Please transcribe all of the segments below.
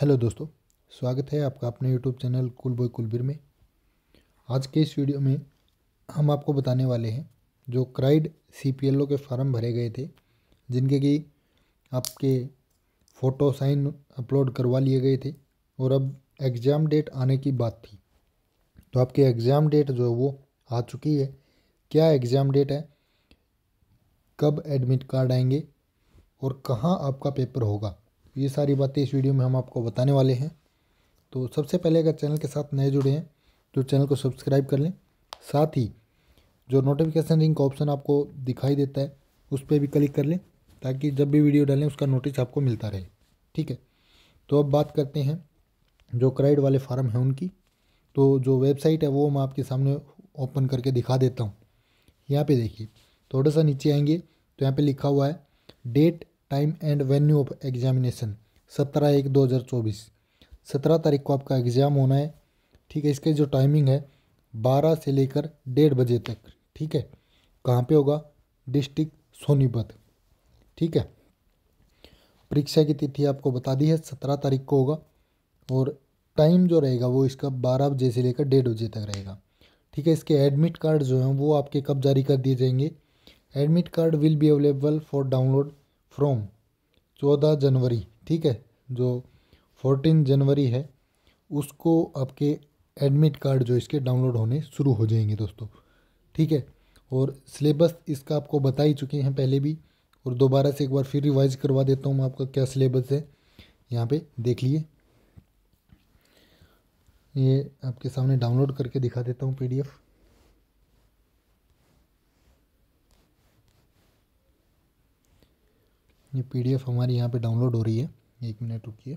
hello दोस्तों स्वागत है आपका अपने YouTube channel cool boy Kulbir में आज के इस वीडियो में हम आपको बताने वाले हैं जो क्राइड सी पी एल ओ के फार्म भरे गए थे जिनके कि आपके फ़ोटो साइन अपलोड करवा लिए गए थे और अब एग्ज़ाम डेट आने की बात थी तो आपके एग्ज़ाम डेट जो है वो आ चुकी है क्या एग्ज़ाम डेट है कब एडमिट कार्ड आएंगे और कहाँ आपका पेपर होगा ये सारी बातें इस वीडियो में हम आपको बताने वाले हैं तो सबसे पहले अगर चैनल के साथ नए जुड़े हैं तो चैनल को सब्सक्राइब कर लें साथ ही जो नोटिफिकेशन रिंग का ऑप्शन आपको दिखाई देता है उस पर भी क्लिक कर लें ताकि जब भी वीडियो डालें उसका नोटिस आपको मिलता रहे ठीक है तो अब बात करते हैं जो क्राइड वाले फार्म हैं उनकी तो जो वेबसाइट है वो मैं आपके सामने ओपन करके दिखा देता हूँ यहाँ पे देखिए थोड़ा सा नीचे आएंगे तो यहाँ पे लिखा हुआ है date time and venue of examination सत्रह एक दो हज़ार चौबीस सत्रह तारीख को आपका एग्ज़ाम होना है ठीक है इसके जो टाइमिंग है बारह से लेकर डेढ़ बजे तक ठीक है कहाँ पे होगा डिस्ट्रिक्ट सोनीपत ठीक है परीक्षा की तिथि आपको बता दी है सत्रह तारीख को होगा और टाइम जो रहेगा वो इसका बारह बजे से लेकर डेढ़ बजे तक रहेगा ठीक है इसके एडमिट कार्ड जो हैं वो आपके कब जारी कर दिए जाएंगे admit card will be available for download from चौदह जनवरी ठीक है जो फोर्टीन जनवरी है उसको आपके एडमिट कार्ड जो इसके डाउनलोड होने शुरू हो जाएंगे दोस्तों ठीक है और सिलेबस इसका आपको बता ही चुके हैं पहले भी और दोबारा से एक बार फिर रिवाइज करवा देता हूँ मैं आपका क्या सिलेबस है यहाँ पे देख लिए ये आपके सामने डाउनलोड करके दिखा देता हूँ पीडीएफ ये पीडीएफ हमारी यहाँ पे डाउनलोड हो रही है एक मिनट रुकिए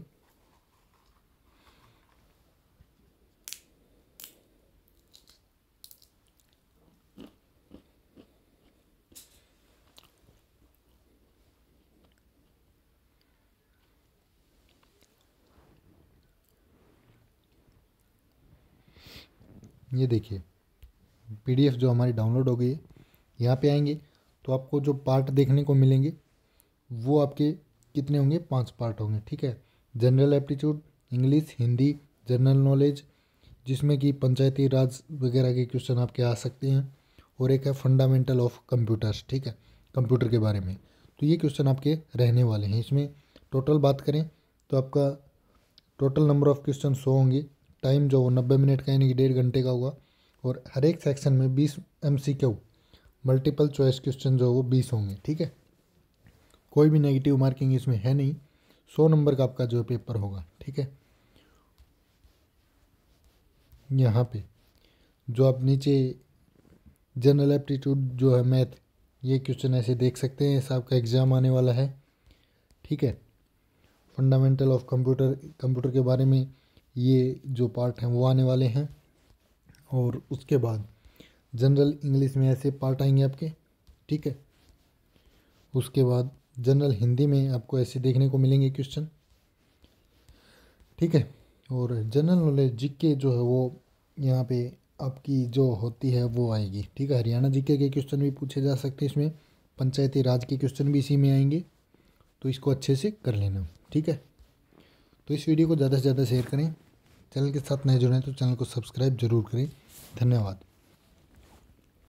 ये देखिए पीडीएफ जो हमारी डाउनलोड हो गई है यहाँ पे आएंगे तो आपको जो पार्ट देखने को मिलेंगे वो आपके कितने होंगे पांच पार्ट होंगे ठीक है general aptitude English Hindi general knowledge जिसमें कि पंचायती राज वगैरह के क्वेश्चन आपके आ सकते हैं और एक है फंडामेंटल ऑफ कंप्यूटर्स ठीक है कंप्यूटर के बारे में तो ये क्वेश्चन आपके रहने वाले हैं इसमें टोटल बात करें तो आपका टोटल नंबर ऑफ क्वेश्चन सौ होंगे टाइम जो वो नब्बे मिनट का यानी कि डेढ़ घंटे का हुआ और हर एक सेक्शन में बीस M C multiple choice question जो वो बीस होंगे ठीक है कोई भी नेगेटिव मार्किंग इसमें है नहीं सौ नंबर का आपका जो पेपर होगा ठीक है यहाँ पे जो आप नीचे जनरल एप्टीट्यूड जो है मैथ ये क्वेश्चन ऐसे देख सकते हैं ऐसा आपका एग्ज़ाम आने वाला है ठीक है फंडामेंटल ऑफ कंप्यूटर कंप्यूटर के बारे में ये जो पार्ट हैं वो आने वाले हैं और उसके बाद जनरल इंग्लिश में ऐसे पार्ट आएंगे आपके ठीक है उसके बाद जनरल हिंदी में आपको ऐसे देखने को मिलेंगे क्वेश्चन ठीक है और जनरल नॉलेज जी के जो है वो यहाँ पे आपकी जो होती है वो आएगी ठीक है हरियाणा जी के क्वेश्चन भी पूछे जा सकते हैं इसमें पंचायती राज के क्वेश्चन भी इसी में आएंगे तो इसको अच्छे से कर लेना ठीक है तो इस वीडियो को ज़्यादा से ज़्यादा शेयर करें चैनल के साथ नए जुड़ें तो चैनल को सब्सक्राइब जरूर करें धन्यवाद